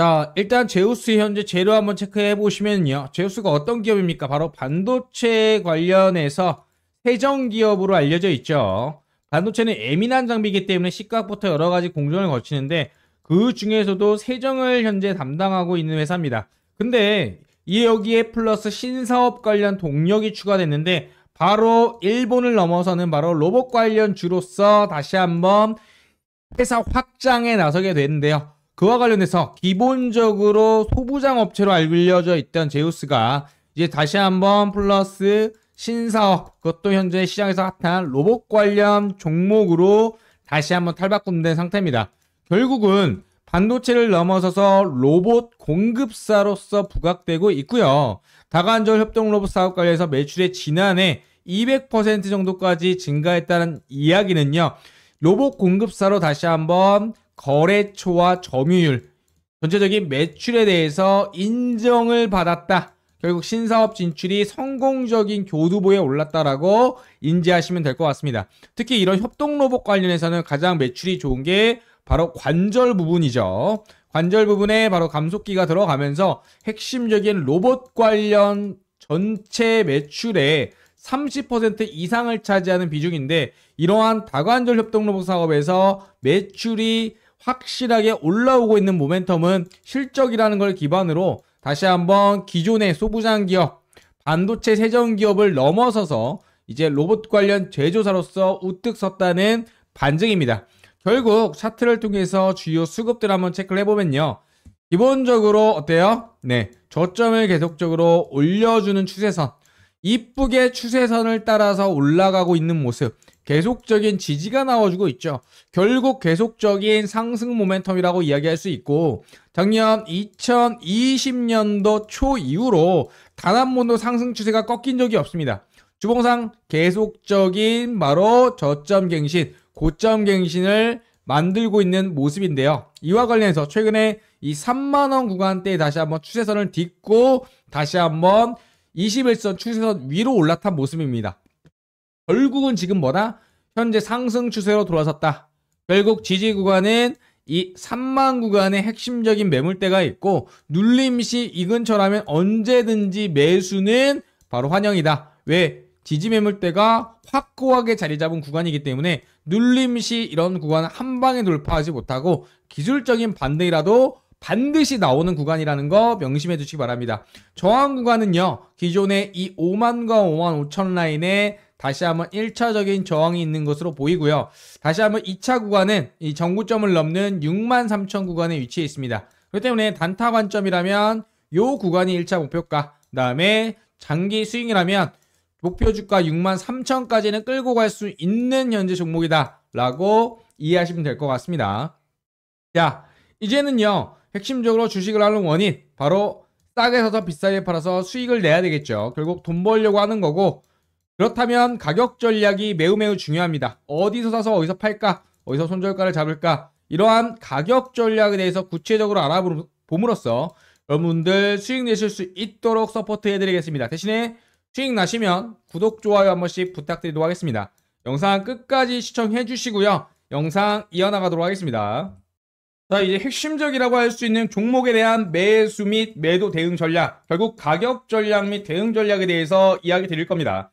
자, 일단 제우스 현재 재료 한번 체크해 보시면요. 제우스가 어떤 기업입니까? 바로 반도체 관련해서 세정 기업으로 알려져 있죠. 반도체는 예민한 장비이기 때문에 시각부터 여러 가지 공정을 거치는데 그 중에서도 세정을 현재 담당하고 있는 회사입니다. 근데 이 여기에 플러스 신사업 관련 동력이 추가됐는데 바로 일본을 넘어서는 바로 로봇 관련 주로서 다시 한번 회사 확장에 나서게 되는데요. 그와 관련해서 기본적으로 소부장 업체로 알려져 있던 제우스가 이제 다시 한번 플러스 신사업 그것도 현재 시장에서 핫한 로봇 관련 종목으로 다시 한번 탈바꿈된 상태입니다. 결국은 반도체를 넘어서서 로봇 공급사로서 부각되고 있고요. 다관절 협동 로봇 사업 관련해서 매출의 지난해 200% 정도까지 증가했다는 이야기는요. 로봇 공급사로 다시 한번 거래처와 점유율, 전체적인 매출에 대해서 인정을 받았다. 결국 신사업 진출이 성공적인 교두보에 올랐다라고 인지하시면 될 것 같습니다. 특히 이런 협동 로봇 관련해서는 가장 매출이 좋은 게 바로 관절 부분이죠. 관절 부분에 바로 감속기가 들어가면서 핵심적인 로봇 관련 전체 매출의 30% 이상을 차지하는 비중인데 이러한 다관절 협동 로봇 사업에서 매출이 확실하게 올라오고 있는 모멘텀은 실적이라는 걸 기반으로 다시 한번 기존의 소부장 기업, 반도체 세정 기업을 넘어서서 이제 로봇 관련 제조사로서 우뚝 섰다는 반증입니다. 결국 차트를 통해서 주요 수급들 한번 체크를 해보면요. 기본적으로 어때요? 네. 저점을 계속적으로 올려주는 추세선. 이쁘게 추세선을 따라서 올라가고 있는 모습. 계속적인 지지가 나와주고 있죠. 결국 계속적인 상승 모멘텀이라고 이야기할 수 있고 작년 2020년도 초 이후로 단 한 번도 상승 추세가 꺾인 적이 없습니다. 주봉상 계속적인 바로 저점 갱신, 고점 갱신을 만들고 있는 모습인데요. 이와 관련해서 최근에 이 3만원 구간대에 다시 한번 추세선을 딛고 다시 한번 21선 추세선 위로 올라탄 모습입니다. 결국은 지금 뭐다? 현재 상승 추세로 돌아섰다. 결국 지지 구간은 이 3만 구간의 핵심적인 매물대가 있고 눌림 시 이 근처라면 언제든지 매수는 바로 환영이다. 왜? 지지 매물대가 확고하게 자리 잡은 구간이기 때문에 눌림 시 이런 구간은 한 방에 돌파하지 못하고 기술적인 반대이라도 반드시 나오는 구간이라는 거 명심해 주시기 바랍니다. 저항 구간은요. 기존에이 5만과 5만 5천 라인의 다시 한번 1차적인 저항이 있는 것으로 보이고요. 다시 한번 2차 구간은 이전구점을 넘는 6만 3천 구간에 위치해 있습니다. 그렇기 때문에 단타 관점이라면 요 구간이 1차 목표가 그 다음에 장기 수익이라면 목표 주가 6만 3천까지는 끌고 갈 수 있는 현재 종목이다 라고 이해하시면 될 것 같습니다. 자 이제는요 핵심적으로 주식을 하는 원인 바로 싸게 사서 비싸게 팔아서 수익을 내야 되겠죠. 결국 돈 벌려고 하는 거고 그렇다면 가격 전략이 매우 매우 중요합니다. 어디서 사서 어디서 팔까? 어디서 손절가를 잡을까? 이러한 가격 전략에 대해서 구체적으로 알아보으로써 여러분들 수익 내실 수 있도록 서포트해 드리겠습니다. 대신에 수익 나시면 구독, 좋아요 한 번씩 부탁드리도록 하겠습니다. 영상 끝까지 시청해 주시고요. 영상 이어나가도록 하겠습니다. 자, 이제 핵심적이라고 할 수 있는 종목에 대한 매수 및 매도 대응 전략, 결국 가격 전략 및 대응 전략에 대해서 이야기 드릴 겁니다.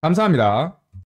감사합니다.